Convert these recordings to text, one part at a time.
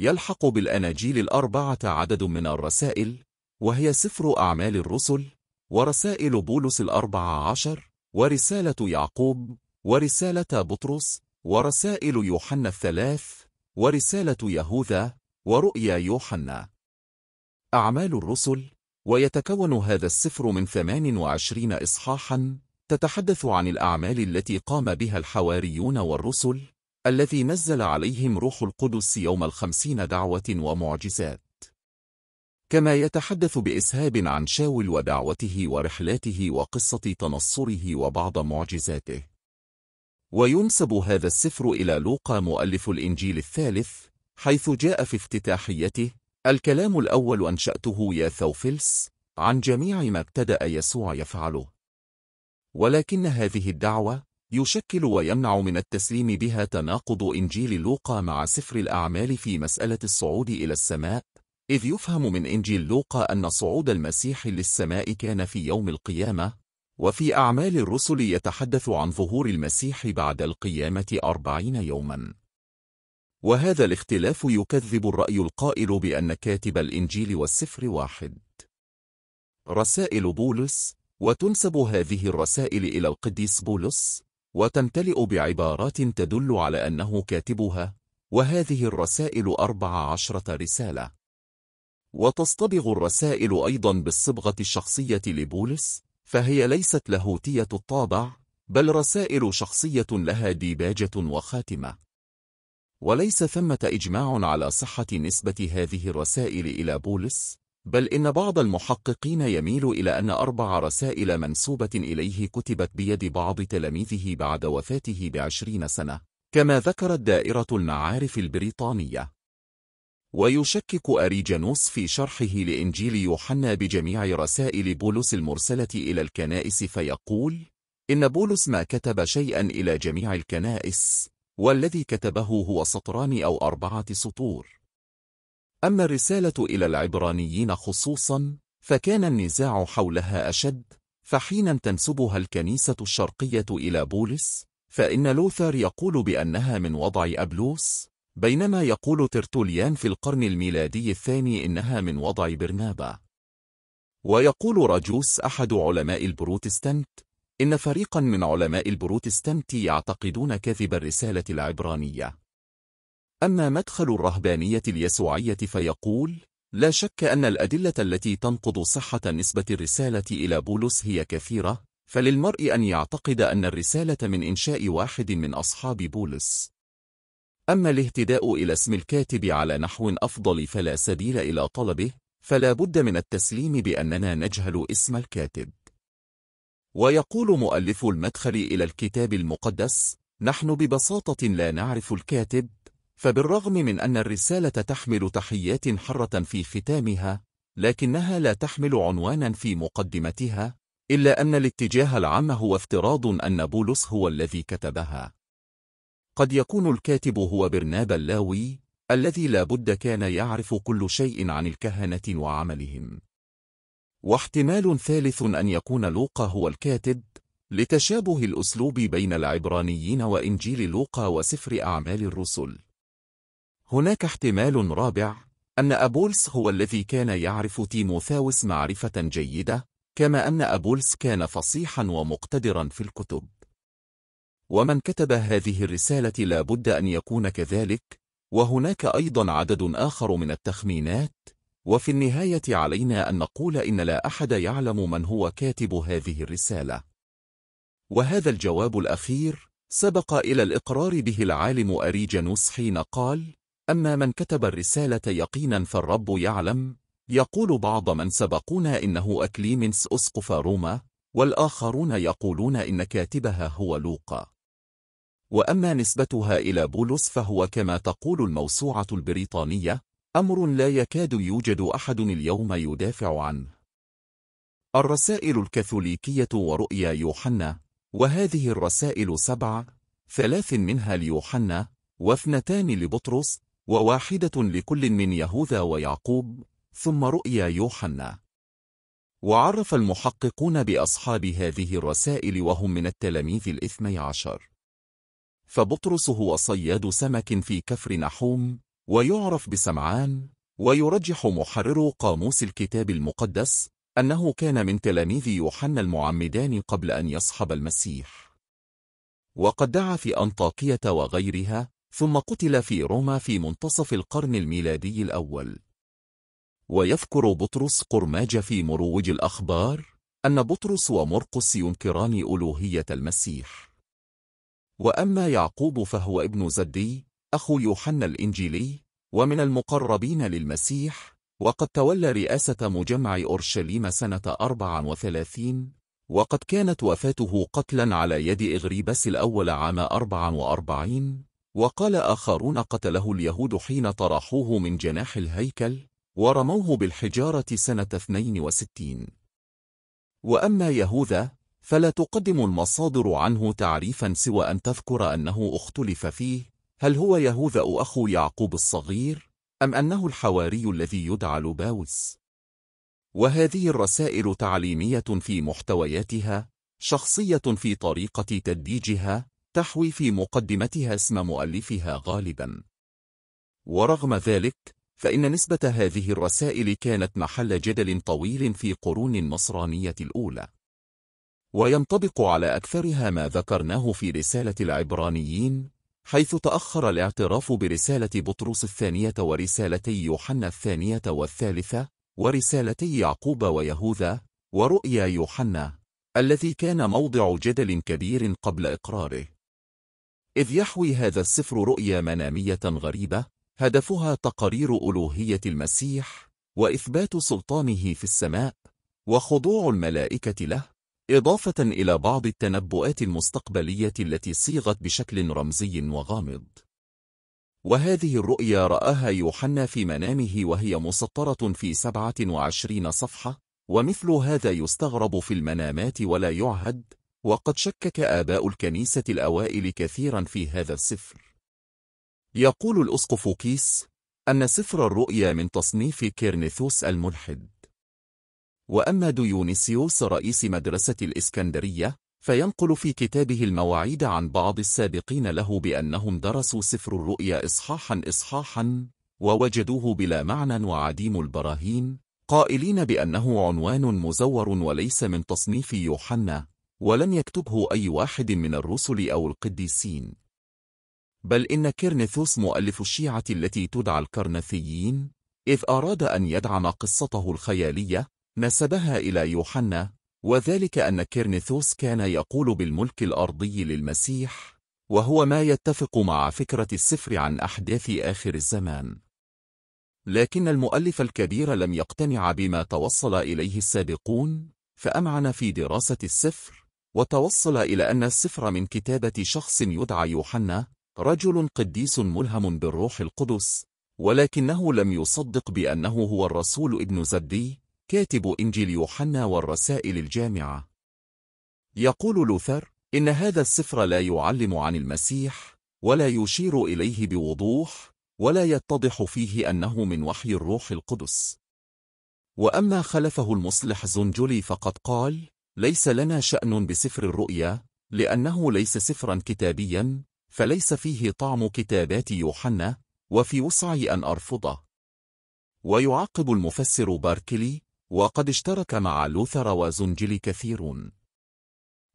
يلحق بالأناجيل الأربعة عدد من الرسائل وهي سفر أعمال الرسل ورسائل بولس الأربعة عشر ورسالة يعقوب ورسالة بطرس ورسائل يوحنا الثلاث ورسالة يهوذا ورؤيا يوحنا أعمال الرسل ويتكون هذا السفر من 28 إصحاحاً تتحدث عن الأعمال التي قام بها الحواريون والرسل الذي نزل عليهم روح القدس يوم الخمسين دعوة ومعجزات كما يتحدث بإسهاب عن شاول ودعوته ورحلاته وقصة تنصره وبعض معجزاته وينسب هذا السفر إلى لوقا مؤلف الإنجيل الثالث حيث جاء في افتتاحيته الكلام الأول أنشأته يا ثوفلس عن جميع ما ابتدأ يسوع يفعله ولكن هذه الدعوة يشكل ويمنع من التسليم بها تناقض إنجيل لوقا مع سفر الأعمال في مسألة الصعود إلى السماء إذ يفهم من إنجيل لوقا أن صعود المسيح للسماء كان في يوم القيامة وفي أعمال الرسل يتحدث عن ظهور المسيح بعد القيامة أربعين يوماً وهذا الاختلاف يكذب الرأي القائل بأن كاتب الإنجيل والسفر واحد رسائل بولس وتنسب هذه الرسائل إلى القديس بولس وتمتلئ بعبارات تدل على أنه كاتبها وهذه الرسائل أربع عشرة رسالة وتصطبغ الرسائل أيضا بالصبغة الشخصية لبولس فهي ليست لاهوتية الطابع بل رسائل شخصية لها ديباجة وخاتمة وليس ثمة إجماع على صحة نسبة هذه الرسائل إلى بولس بل إن بعض المحققين يميل إلى أن أربع رسائل منسوبة إليه كتبت بيد بعض تلاميذه بعد وفاته بعشرين سنة كما ذكرت دائرة المعارف البريطانية ويشكك أريجانوس في شرحه لإنجيل يوحنا بجميع رسائل بولس المرسلة إلى الكنائس فيقول إن بولس ما كتب شيئا إلى جميع الكنائس والذي كتبه هو سطران أو أربعة سطور أما الرسالة إلى العبرانيين خصوصا فكان النزاع حولها أشد فحين تنسبها الكنيسة الشرقية إلى بولس فإن لوثر يقول بأنها من وضع أبلوس بينما يقول ترتوليان في القرن الميلادي الثاني إنها من وضع برنابا ويقول راجوس أحد علماء البروتستانت إن فريقا من علماء البروتستانت يعتقدون كذب الرسالة العبرانية أما مدخل الرهبانية اليسوعية فيقول لا شك أن الأدلة التي تنقض صحة نسبة الرسالة إلى بولس هي كثيرة فللمرء أن يعتقد أن الرسالة من إنشاء واحد من أصحاب بولس أما الاهتداء إلى اسم الكاتب على نحو أفضل فلا سبيل إلى طلبه فلا بد من التسليم بأننا نجهل اسم الكاتب ويقول مؤلف المدخل إلى الكتاب المقدس نحن ببساطة لا نعرف الكاتب فبالرغم من أن الرسالة تحمل تحيات حرة في ختامها لكنها لا تحمل عنوانا في مقدمتها إلا أن الاتجاه العام هو افتراض أن بولس هو الذي كتبها قد يكون الكاتب هو برناب اللاوي الذي لا بد كان يعرف كل شيء عن الكهنة وعملهم واحتمال ثالث أن يكون لوقا هو الكاتب لتشابه الأسلوب بين العبرانيين وإنجيل لوقا وسفر أعمال الرسل هناك احتمال رابع أن أبولس هو الذي كان يعرف تيموثاوس معرفة جيدة كما أن أبولس كان فصيحا ومقتدرا في الكتب ومن كتب هذه الرسالة لا بد أن يكون كذلك وهناك أيضا عدد آخر من التخمينات وفي النهاية علينا أن نقول إن لا أحد يعلم من هو كاتب هذه الرسالة وهذا الجواب الأخير سبق إلى الإقرار به العالم أريجانوس حين قال أما من كتب الرسالة يقينا فالرب يعلم يقول بعض من سبقونا إنه أكليمنس أسقف روما والآخرون يقولون إن كاتبها هو لوقا وأما نسبتها إلى بولس فهو كما تقول الموسوعة البريطانية أمر لا يكاد يوجد أحد اليوم يدافع عنه الرسائل الكاثوليكية ورؤيا يوحنا وهذه الرسائل سبع ثلاث منها ليوحنا واثنتان لبطرس وواحدة لكل من يهوذا ويعقوب ثم رؤيا يوحنا وعرف المحققون بأصحاب هذه الرسائل وهم من التلاميذ الاثني عشر فبطرس هو صياد سمك في كفر نحوم ويعرف بسمعان ويرجح محرر قاموس الكتاب المقدس أنه كان من تلاميذ يوحنا المعمدان قبل أن يصحب المسيح وقد دعا في أنطاكية وغيرها ثم قتل في روما في منتصف القرن الميلادي الأول ويذكر بطرس قرماج في مروج الأخبار أن بطرس ومرقس ينكران ألوهية المسيح وأما يعقوب فهو ابن زدي أخو يوحنا الإنجيلي ومن المقربين للمسيح وقد تولى رئاسة مجمع أورشليم سنة 34 وقد كانت وفاته قتلا على يد إغريبس الأول عام 44 وقال آخرون قتله اليهود حين طرحوه من جناح الهيكل ورموه بالحجارة سنة 62 وأما يهوذا فلا تقدم المصادر عنه تعريفا سوى أن تذكر أنه اختلف فيه هل هو يهوذا أخو يعقوب الصغير أم أنه الحواري الذي يدعى لباوس وهذه الرسائل تعليمية في محتوياتها شخصية في طريقة تديجها تحوي في مقدمتها اسم مؤلفها غالبا ورغم ذلك فإن نسبة هذه الرسائل كانت محل جدل طويل في قرون النصرانية الأولى وينطبق على أكثرها ما ذكرناه في رسالة العبرانيين حيث تأخر الاعتراف برسالة بطرس الثانية ورسالتي يوحنا الثانية والثالثة ورسالتي يعقوب ويهوذا ورؤيا يوحنا الذي كان موضع جدل كبير قبل إقراره إذ يحوي هذا السفر رؤيا منامية غريبة هدفها تقرير ألوهية المسيح وإثبات سلطانه في السماء وخضوع الملائكة له إضافة إلى بعض التنبؤات المستقبلية التي صيغت بشكل رمزي وغامض وهذه الرؤيا رآها يوحنا في منامه وهي مسطرة في 27 صفحة ومثل هذا يستغرب في المنامات ولا يعهد وقد شكك آباء الكنيسة الأوائل كثيرا في هذا السفر يقول الأسقف كيس أن سفر الرؤيا من تصنيف كيرنيثوس الملحد وأما ديونيسيوس رئيس مدرسة الإسكندرية فينقل في كتابه المواعيد عن بعض السابقين له بأنهم درسوا سفر الرؤيا إصحاحا إصحاحا ووجدوه بلا معنى وعديم البراهين قائلين بأنه عنوان مزور وليس من تصنيف يوحنا ولم يكتبه أي واحد من الرسل أو القديسين بل إن كيرنثوس مؤلف الشيعة التي تدعى الكرنثيين إذ أراد أن يدعم قصته الخيالية نسبها إلى يوحنا وذلك أن كيرنثوس كان يقول بالملك الأرضي للمسيح وهو ما يتفق مع فكرة السفر عن أحداث آخر الزمان لكن المؤلف الكبير لم يقتنع بما توصل إليه السابقون فأمعن في دراسة السفر وتوصل إلى أن السفر من كتابة شخص يدعى يوحنا رجل قديس ملهم بالروح القدس ولكنه لم يصدق بأنه هو الرسول ابن زبدي كاتب إنجيل يوحنا والرسائل الجامعة يقول لوثر إن هذا السفر لا يعلم عن المسيح ولا يشير إليه بوضوح ولا يتضح فيه أنه من وحي الروح القدس وأما خلفه المصلح زنجلي فقد قال ليس لنا شأن بسفر الرؤيا لأنه ليس سفرا كتابيا فليس فيه طعم كتابات يوحنا وفي وسعي أن أرفضه ويعقب المفسر باركلي وقد اشترك مع لوثر وزنجلي كثيرون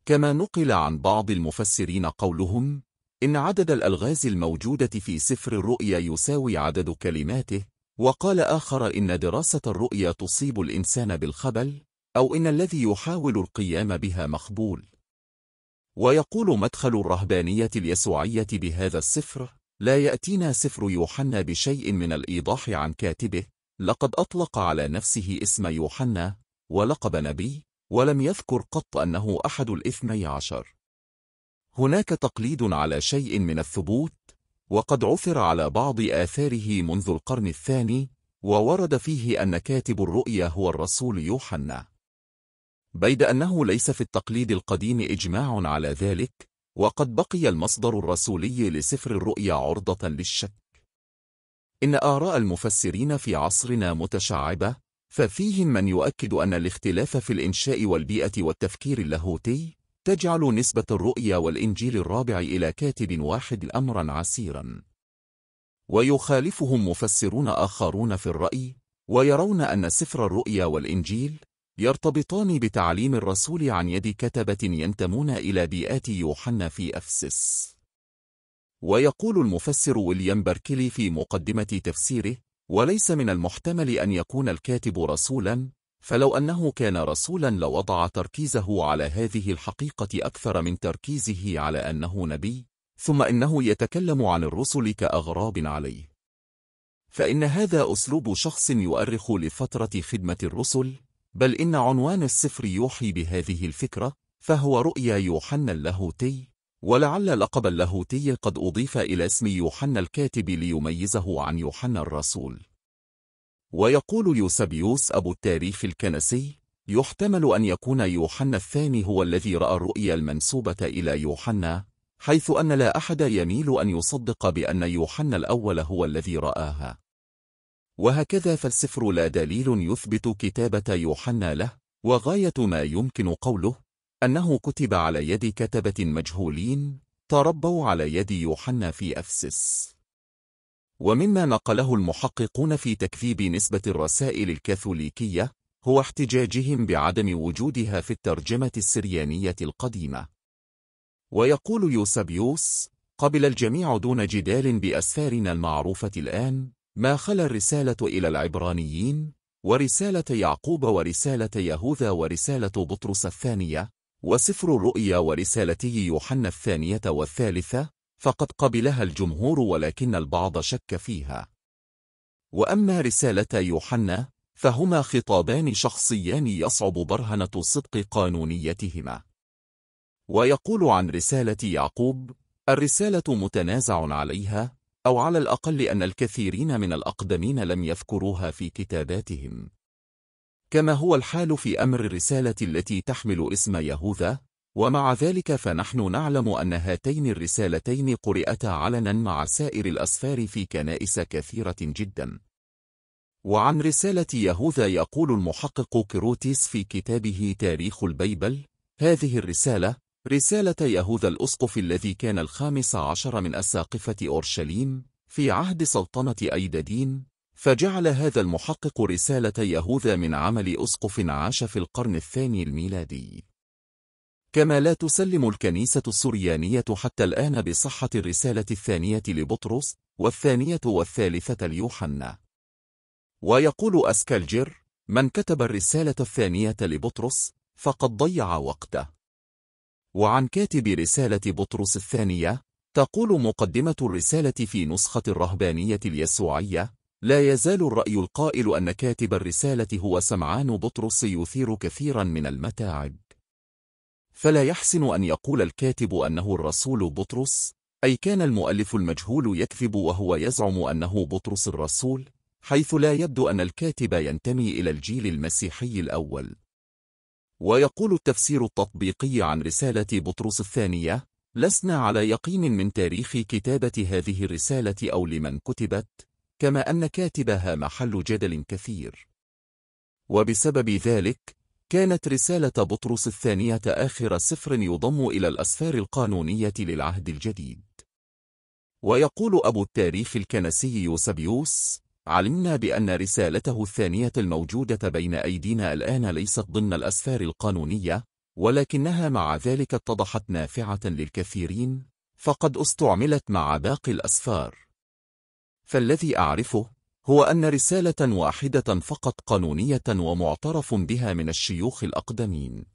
كما نقل عن بعض المفسرين قولهم إن عدد الألغاز الموجودة في سفر الرؤيا يساوي عدد كلماته وقال آخر إن دراسة الرؤيا تصيب الإنسان بالخبل أو إن الذي يحاول القيام بها مخبول ويقول مدخل الرهبانية اليسوعية بهذا السفر لا يأتينا سفر يوحنا بشيء من الإيضاح عن كاتبه لقد أطلق على نفسه اسم يوحنا ولقب نبي ولم يذكر قط أنه أحد الإثني عشر هناك تقليد على شيء من الثبوت وقد عثر على بعض آثاره منذ القرن الثاني وورد فيه أن كاتب الرؤيا هو الرسول يوحنا بيد أنه ليس في التقليد القديم إجماع على ذلك وقد بقي المصدر الرسولي لسفر الرؤيا عرضة للشك إن آراء المفسرين في عصرنا متشعبة ففيهم من يؤكد أن الاختلاف في الإنشاء والبيئة والتفكير اللاهوتي تجعل نسبة الرؤيا والإنجيل الرابع إلى كاتب واحد أمرا عسيرا ويخالفهم مفسرون آخرون في الرأي ويرون أن سفر الرؤيا والإنجيل يرتبطان بتعليم الرسول عن يد كتبة ينتمون إلى بيئات يوحنا في أفسس ويقول المفسر ويليام باركلي في مقدمة تفسيره وليس من المحتمل أن يكون الكاتب رسولاً فلو أنه كان رسولاً لوضع تركيزه على هذه الحقيقة أكثر من تركيزه على أنه نبي ثم إنه يتكلم عن الرسل كأغراب عليه فإن هذا أسلوب شخص يؤرخ لفترة خدمة الرسل بل إن عنوان السفر يوحي بهذه الفكرة فهو رؤيا يوحنا اللاهوتي ولعل لقب اللاهوتي قد أضيف إلى اسم يوحنا الكاتب ليميزه عن يوحنا الرسول ويقول يوسبيوس أبو التاريخ الكنسي يحتمل أن يكون يوحنا الثاني هو الذي رأى الرؤيا المنسوبة إلى يوحنا حيث أن لا أحد يميل أن يصدق بأن يوحنا الأول هو الذي رآها وهكذا فالسفر لا دليل يثبت كتابة يوحنا له وغاية ما يمكن قوله أنه كتب على يد كتبة مجهولين تربوا على يد يوحنا في أفسس ومما نقله المحققون في تكذيب نسبة الرسائل الكاثوليكية هو احتجاجهم بعدم وجودها في الترجمة السريانية القديمة ويقول يوسبيوس قبل الجميع دون جدال بأسفارنا المعروفة الآن ما خلا الرسالة إلى العبرانيين ورسالة يعقوب ورسالة يهوذا ورسالة بطرس الثانية وسفر الرؤيا ورسالتي يوحنا الثانية والثالثة فقد قبلها الجمهور ولكن البعض شك فيها وأما رسالة يوحنا فهما خطابان شخصيان يصعب برهنة صدق قانونيتهما ويقول عن رسالة يعقوب الرسالة متنازع عليها أو على الأقل أن الكثيرين من الأقدمين لم يذكروها في كتاباتهم كما هو الحال في أمر الرسالة التي تحمل اسم يهوذا ومع ذلك فنحن نعلم أن هاتين الرسالتين قرئتا علنا مع سائر الأسفار في كنائس كثيرة جدا وعن رسالة يهوذا يقول المحقق كروتيس في كتابه تاريخ البيبل هذه الرسالة رسالة يهوذا الأسقف الذي كان الخامس عشر من أساقفة أورشليم في عهد سلطنة أيدادين فجعل هذا المحقق رسالة يهوذا من عمل أسقف عاش في القرن الثاني الميلادي كما لا تسلم الكنيسة السريانية حتى الآن بصحة الرسالة الثانية لبطرس والثانية والثالثة ليوحنا ويقول أسكالجر من كتب الرسالة الثانية لبطرس فقد ضيع وقته وعن كاتب رسالة بطرس الثانية تقول مقدمة الرسالة في نسخة الرهبانية اليسوعية لا يزال الرأي القائل أن كاتب الرسالة هو سمعان بطرس يثير كثيرا من المتاعب فلا يحسن أن يقول الكاتب أنه الرسول بطرس أي كان المؤلف المجهول يكذب وهو يزعم أنه بطرس الرسول حيث لا يبدو أن الكاتب ينتمي إلى الجيل المسيحي الأول ويقول التفسير التطبيقي عن رسالة بطرس الثانية لسنا على يقين من تاريخ كتابة هذه الرسالة أو لمن كتبت كما أن كاتبها محل جدل كثير وبسبب ذلك كانت رسالة بطرس الثانية آخر سفر يضم إلى الأسفار القانونية للعهد الجديد ويقول أبو التاريخ الكنسي يوسبيوس علمنا بأن رسالته الثانية الموجودة بين أيدينا الآن ليست ضمن الأسفار القانونية ولكنها مع ذلك اتضحت نافعة للكثيرين فقد استعملت مع باقي الأسفار فالذي أعرفه هو أن رسالة واحدة فقط قانونية ومعترف بها من الشيوخ الأقدمين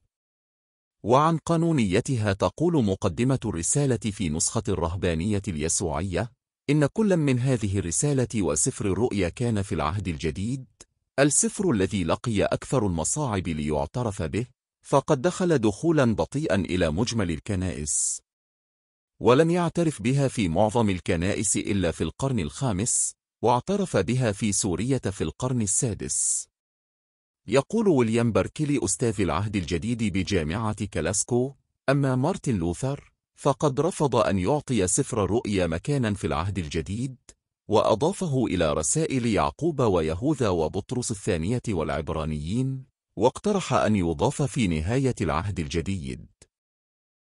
وعن قانونيتها تقول مقدمة الرسالة في نسخة الرهبانية اليسوعية إن كل من هذه الرسالة وسفر الرؤيا كان في العهد الجديد السفر الذي لقي أكثر المصاعب ليعترف به فقد دخل دخولا بطيئا إلى مجمل الكنائس ولم يعترف بها في معظم الكنائس إلا في القرن الخامس واعترف بها في سورية في القرن السادس يقول ويليام باركلي أستاذ العهد الجديد بجامعة كلاسكو أما مارتن لوثر فقد رفض أن يعطي سفر رؤيا مكانا في العهد الجديد وأضافه إلى رسائل يعقوب ويهوذا وبطرس الثانية والعبرانيين واقترح أن يضاف في نهاية العهد الجديد